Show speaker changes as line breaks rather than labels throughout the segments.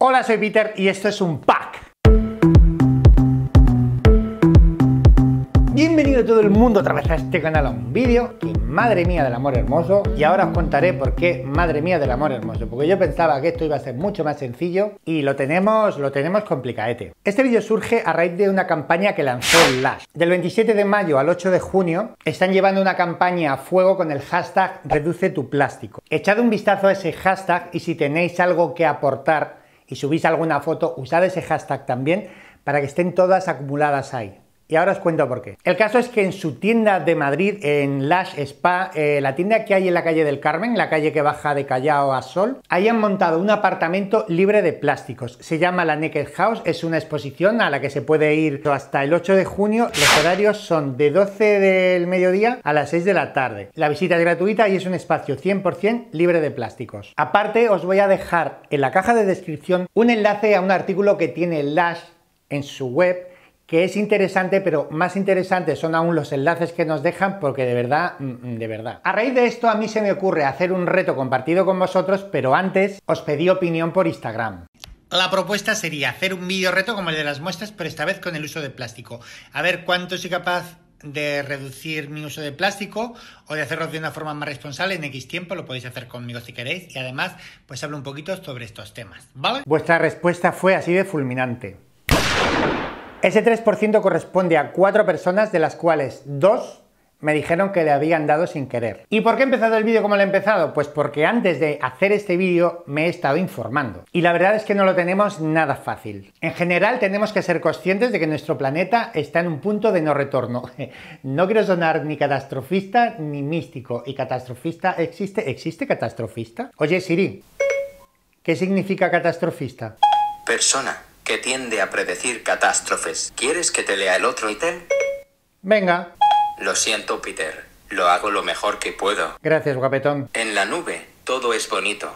Hola, soy Peter y esto es un pack. Bienvenido a todo el mundo a través de este canal, a un vídeo y madre mía del amor hermoso. Y ahora os contaré por qué madre mía del amor hermoso, porque yo pensaba que esto iba a ser mucho más sencillo y lo tenemos, lo tenemos complicadete. Este vídeo surge a raíz de una campaña que lanzó Lash. Del 27 de mayo al 8 de junio están llevando una campaña a fuego con el hashtag reduce tu plástico. Echad un vistazo a ese hashtag y si tenéis algo que aportar y subís alguna foto, usad ese hashtag también para que estén todas acumuladas ahí. Y ahora os cuento por qué. El caso es que en su tienda de Madrid, en Lash Spa, eh, la tienda que hay en la calle del Carmen, la calle que baja de Callao a Sol, hayan montado un apartamento libre de plásticos. Se llama la Naked House, es una exposición a la que se puede ir hasta el 8 de junio. Los horarios son de 12 del mediodía a las 6 de la tarde. La visita es gratuita y es un espacio 100% libre de plásticos. Aparte, os voy a dejar en la caja de descripción un enlace a un artículo que tiene Lash en su web que es interesante, pero más interesantes son aún los enlaces que nos dejan porque de verdad, mm, mm, de verdad. A raíz de esto a mí se me ocurre hacer un reto compartido con vosotros, pero antes os pedí opinión por Instagram. La propuesta sería hacer un vídeo reto como el de las muestras, pero esta vez con el uso de plástico. A ver cuánto soy capaz de reducir mi uso de plástico o de hacerlo de una forma más responsable en X tiempo, lo podéis hacer conmigo si queréis y además pues hablo un poquito sobre estos temas, ¿vale? Vuestra respuesta fue así de fulminante. Ese 3% corresponde a cuatro personas, de las cuales dos me dijeron que le habían dado sin querer. ¿Y por qué he empezado el vídeo como lo he empezado? Pues porque antes de hacer este vídeo me he estado informando. Y la verdad es que no lo tenemos nada fácil. En general tenemos que ser conscientes de que nuestro planeta está en un punto de no retorno. No quiero sonar ni catastrofista ni místico. ¿Y catastrofista existe? ¿Existe catastrofista? Oye Siri, ¿qué significa catastrofista? Persona que tiende a predecir catástrofes. ¿Quieres que te lea el otro ítem? Venga. Lo siento, Peter. Lo hago lo mejor que puedo. Gracias, guapetón. En la nube, todo es bonito.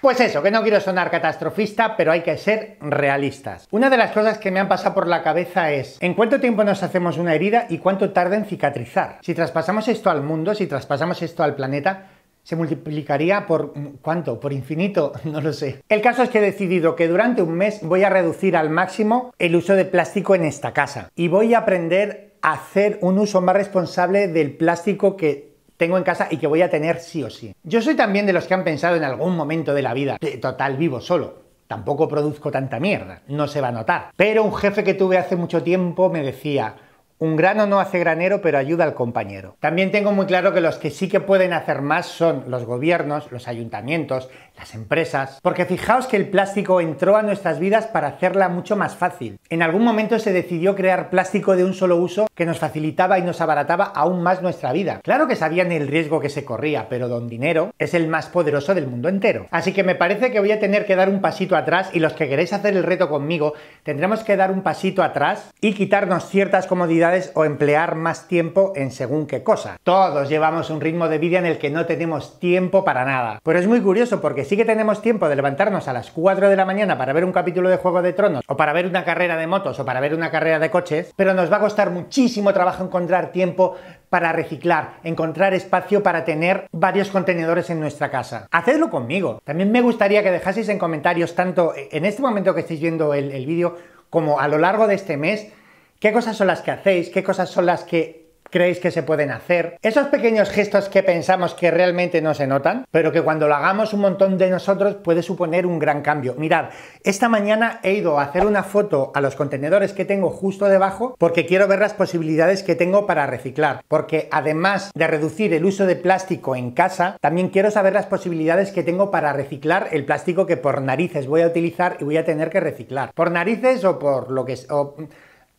Pues eso, que no quiero sonar catastrofista, pero hay que ser realistas. Una de las cosas que me han pasado por la cabeza es ¿en cuánto tiempo nos hacemos una herida y cuánto tarda en cicatrizar? Si traspasamos esto al mundo, si traspasamos esto al planeta, se multiplicaría por cuánto, por infinito, no lo sé. El caso es que he decidido que durante un mes voy a reducir al máximo el uso de plástico en esta casa y voy a aprender a hacer un uso más responsable del plástico que tengo en casa y que voy a tener sí o sí. Yo soy también de los que han pensado en algún momento de la vida, eh, total vivo solo, tampoco produzco tanta mierda, no se va a notar. Pero un jefe que tuve hace mucho tiempo me decía, un grano no hace granero, pero ayuda al compañero. También tengo muy claro que los que sí que pueden hacer más son los gobiernos, los ayuntamientos, las empresas. Porque fijaos que el plástico entró a nuestras vidas para hacerla mucho más fácil. En algún momento se decidió crear plástico de un solo uso que nos facilitaba y nos abarataba aún más nuestra vida. Claro que sabían el riesgo que se corría, pero don dinero es el más poderoso del mundo entero. Así que me parece que voy a tener que dar un pasito atrás y los que queréis hacer el reto conmigo, tendremos que dar un pasito atrás y quitarnos ciertas comodidades o emplear más tiempo en según qué cosa. Todos llevamos un ritmo de vida en el que no tenemos tiempo para nada. Pero es muy curioso porque sí que tenemos tiempo de levantarnos a las 4 de la mañana para ver un capítulo de Juego de Tronos o para ver una carrera de motos o para ver una carrera de coches, pero nos va a costar muchísimo trabajo encontrar tiempo para reciclar, encontrar espacio para tener varios contenedores en nuestra casa. Hacedlo conmigo. También me gustaría que dejaseis en comentarios tanto en este momento que estáis viendo el, el vídeo como a lo largo de este mes qué cosas son las que hacéis, qué cosas son las que creéis que se pueden hacer. Esos pequeños gestos que pensamos que realmente no se notan, pero que cuando lo hagamos un montón de nosotros puede suponer un gran cambio. Mirad, esta mañana he ido a hacer una foto a los contenedores que tengo justo debajo porque quiero ver las posibilidades que tengo para reciclar. Porque además de reducir el uso de plástico en casa, también quiero saber las posibilidades que tengo para reciclar el plástico que por narices voy a utilizar y voy a tener que reciclar. Por narices o por lo que... O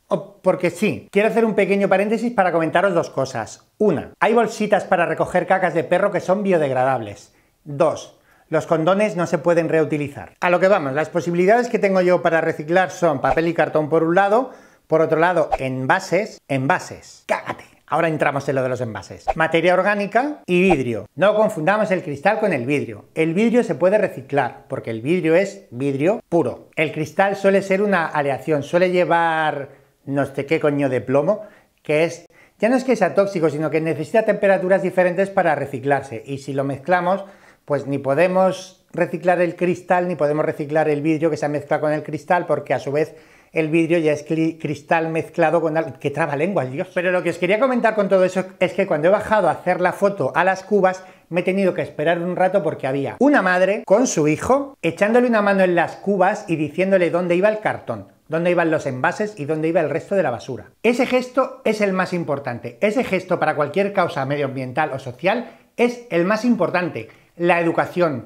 Oh, porque sí, quiero hacer un pequeño paréntesis para comentaros dos cosas. Una, hay bolsitas para recoger cacas de perro que son biodegradables. Dos, los condones no se pueden reutilizar. A lo que vamos, las posibilidades que tengo yo para reciclar son papel y cartón por un lado, por otro lado, envases, envases. Cágate. Ahora entramos en lo de los envases. Materia orgánica y vidrio. No confundamos el cristal con el vidrio. El vidrio se puede reciclar porque el vidrio es vidrio puro. El cristal suele ser una aleación, suele llevar no sé qué coño de plomo, que es, ya no es que sea tóxico, sino que necesita temperaturas diferentes para reciclarse. Y si lo mezclamos, pues ni podemos reciclar el cristal, ni podemos reciclar el vidrio que se mezcla con el cristal, porque a su vez el vidrio ya es cristal mezclado con algo. que traba lengua Dios! Pero lo que os quería comentar con todo eso es que cuando he bajado a hacer la foto a las cubas, me he tenido que esperar un rato porque había una madre con su hijo echándole una mano en las cubas y diciéndole dónde iba el cartón dónde iban los envases y dónde iba el resto de la basura. Ese gesto es el más importante. Ese gesto para cualquier causa medioambiental o social es el más importante. La educación,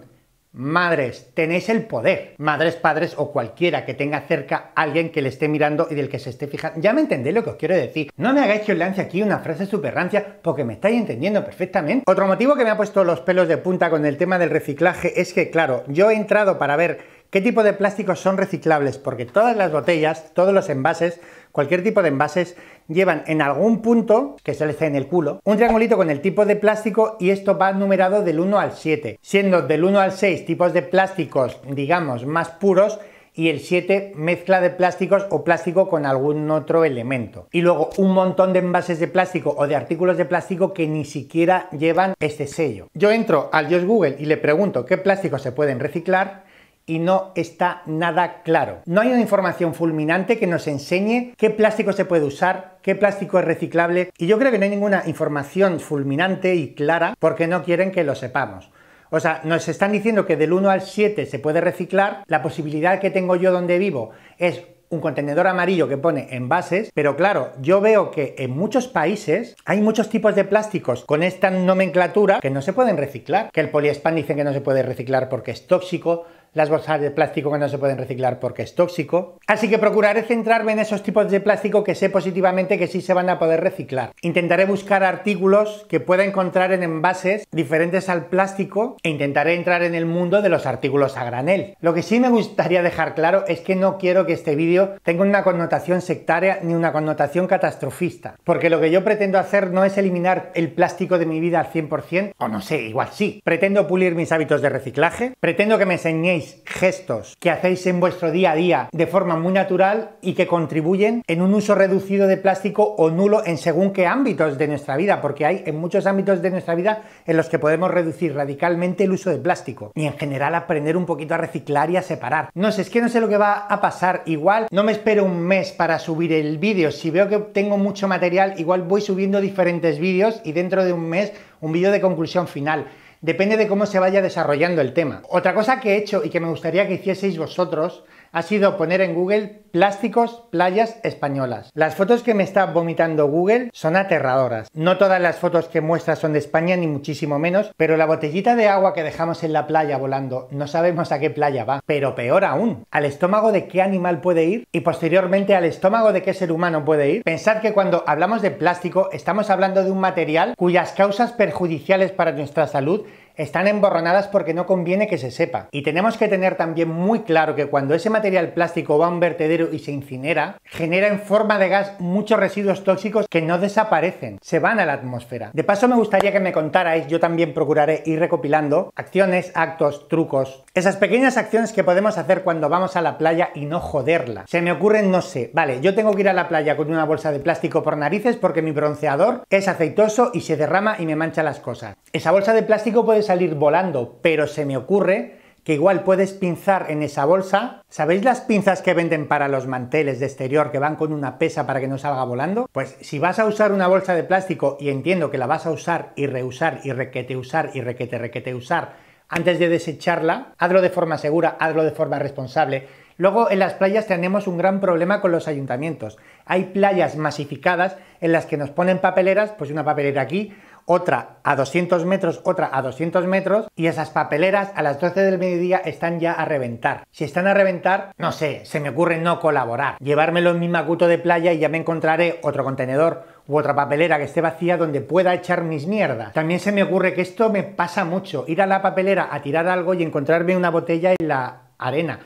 Madres, tenéis el poder. Madres, padres o cualquiera que tenga cerca a alguien que le esté mirando y del que se esté fijando. Ya me entendéis lo que os quiero decir. No me hagáis que os lance aquí una frase súper rancia porque me estáis entendiendo perfectamente. Otro motivo que me ha puesto los pelos de punta con el tema del reciclaje es que, claro, yo he entrado para ver qué tipo de plásticos son reciclables porque todas las botellas, todos los envases cualquier tipo de envases, llevan en algún punto, que se les en el culo, un triangulito con el tipo de plástico y esto va numerado del 1 al 7, siendo del 1 al 6 tipos de plásticos, digamos, más puros, y el 7 mezcla de plásticos o plástico con algún otro elemento. Y luego un montón de envases de plástico o de artículos de plástico que ni siquiera llevan este sello. Yo entro al Dios Google y le pregunto qué plásticos se pueden reciclar y no está nada claro. No hay una información fulminante que nos enseñe qué plástico se puede usar, qué plástico es reciclable y yo creo que no hay ninguna información fulminante y clara porque no quieren que lo sepamos. O sea, nos están diciendo que del 1 al 7 se puede reciclar. La posibilidad que tengo yo donde vivo es un contenedor amarillo que pone envases, pero claro, yo veo que en muchos países hay muchos tipos de plásticos con esta nomenclatura que no se pueden reciclar, que el poliespan dicen que no se puede reciclar porque es tóxico, las bolsas de plástico que no se pueden reciclar porque es tóxico. Así que procuraré centrarme en esos tipos de plástico que sé positivamente que sí se van a poder reciclar. Intentaré buscar artículos que pueda encontrar en envases diferentes al plástico e intentaré entrar en el mundo de los artículos a granel. Lo que sí me gustaría dejar claro es que no quiero que este vídeo tenga una connotación sectaria ni una connotación catastrofista, porque lo que yo pretendo hacer no es eliminar el plástico de mi vida al 100%, o no sé, igual sí. Pretendo pulir mis hábitos de reciclaje, pretendo que me enseñéis gestos que hacéis en vuestro día a día de forma muy natural y que contribuyen en un uso reducido de plástico o nulo en según qué ámbitos de nuestra vida, porque hay en muchos ámbitos de nuestra vida en los que podemos reducir radicalmente el uso de plástico y en general aprender un poquito a reciclar y a separar. No sé, es que no sé lo que va a pasar. Igual no me espero un mes para subir el vídeo. Si veo que tengo mucho material, igual voy subiendo diferentes vídeos y dentro de un mes un vídeo de conclusión final. Depende de cómo se vaya desarrollando el tema. Otra cosa que he hecho y que me gustaría que hicieseis vosotros ha sido poner en Google plásticos, playas españolas. Las fotos que me está vomitando Google son aterradoras. No todas las fotos que muestra son de España, ni muchísimo menos, pero la botellita de agua que dejamos en la playa volando, no sabemos a qué playa va. Pero peor aún, al estómago de qué animal puede ir y posteriormente al estómago de qué ser humano puede ir. Pensar que cuando hablamos de plástico estamos hablando de un material cuyas causas perjudiciales para nuestra salud están emborronadas porque no conviene que se sepa. Y tenemos que tener también muy claro que cuando ese material plástico va a un vertedero y se incinera, genera en forma de gas muchos residuos tóxicos que no desaparecen, se van a la atmósfera. De paso me gustaría que me contarais, yo también procuraré ir recopilando acciones, actos, trucos, esas pequeñas acciones que podemos hacer cuando vamos a la playa y no joderla. Se me ocurren, no sé, vale, yo tengo que ir a la playa con una bolsa de plástico por narices porque mi bronceador es aceitoso y se derrama y me mancha las cosas. Esa bolsa de plástico puede ser salir volando, pero se me ocurre que igual puedes pinzar en esa bolsa. ¿Sabéis las pinzas que venden para los manteles de exterior que van con una pesa para que no salga volando? Pues si vas a usar una bolsa de plástico y entiendo que la vas a usar y reusar y requete usar y requete requete usar antes de desecharla, hazlo de forma segura, hazlo de forma responsable. Luego en las playas tenemos un gran problema con los ayuntamientos. Hay playas masificadas en las que nos ponen papeleras, pues una papelera aquí, otra a 200 metros, otra a 200 metros, y esas papeleras a las 12 del mediodía están ya a reventar. Si están a reventar, no sé, se me ocurre no colaborar. Llevármelo en mi macuto de playa y ya me encontraré otro contenedor u otra papelera que esté vacía donde pueda echar mis mierdas. También se me ocurre que esto me pasa mucho, ir a la papelera a tirar algo y encontrarme una botella en la arena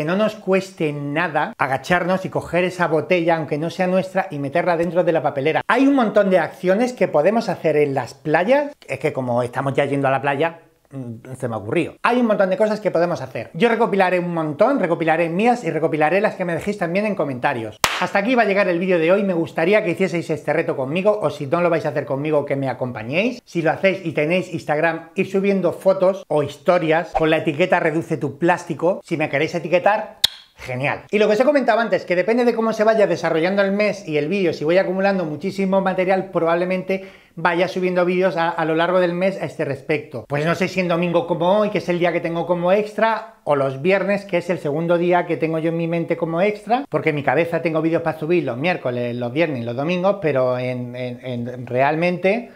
que no nos cueste nada agacharnos y coger esa botella, aunque no sea nuestra, y meterla dentro de la papelera. Hay un montón de acciones que podemos hacer en las playas, es que como estamos ya yendo a la playa, Mm, se me ocurrió. Hay un montón de cosas que podemos hacer. Yo recopilaré un montón, recopilaré mías y recopilaré las que me dejéis también en comentarios. Hasta aquí va a llegar el vídeo de hoy. Me gustaría que hicieseis este reto conmigo o si no lo vais a hacer conmigo que me acompañéis. Si lo hacéis y tenéis Instagram, ir subiendo fotos o historias con la etiqueta reduce tu plástico. Si me queréis etiquetar, genial. Y lo que os he comentado antes, que depende de cómo se vaya desarrollando el mes y el vídeo, si voy acumulando muchísimo material, probablemente vaya subiendo vídeos a, lo largo del mes a este respecto. Pues no sé si en domingo como hoy, que es el día que tengo como extra, o los viernes, que es el segundo día que tengo yo en mi mente como extra, porque en mi cabeza tengo vídeos para subir los miércoles, los viernes, los domingos, pero en, realmente...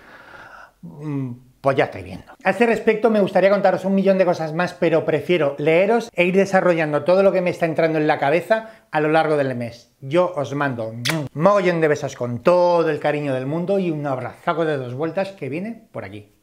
Mm, pues ya estoy viendo. A este respecto me gustaría contaros un millón de cosas más, pero prefiero leeros e ir desarrollando todo lo que me está entrando en la cabeza a lo largo del mes. Yo os mando un mollón de besos con todo el cariño del mundo y un abrazaco de dos vueltas que viene por aquí.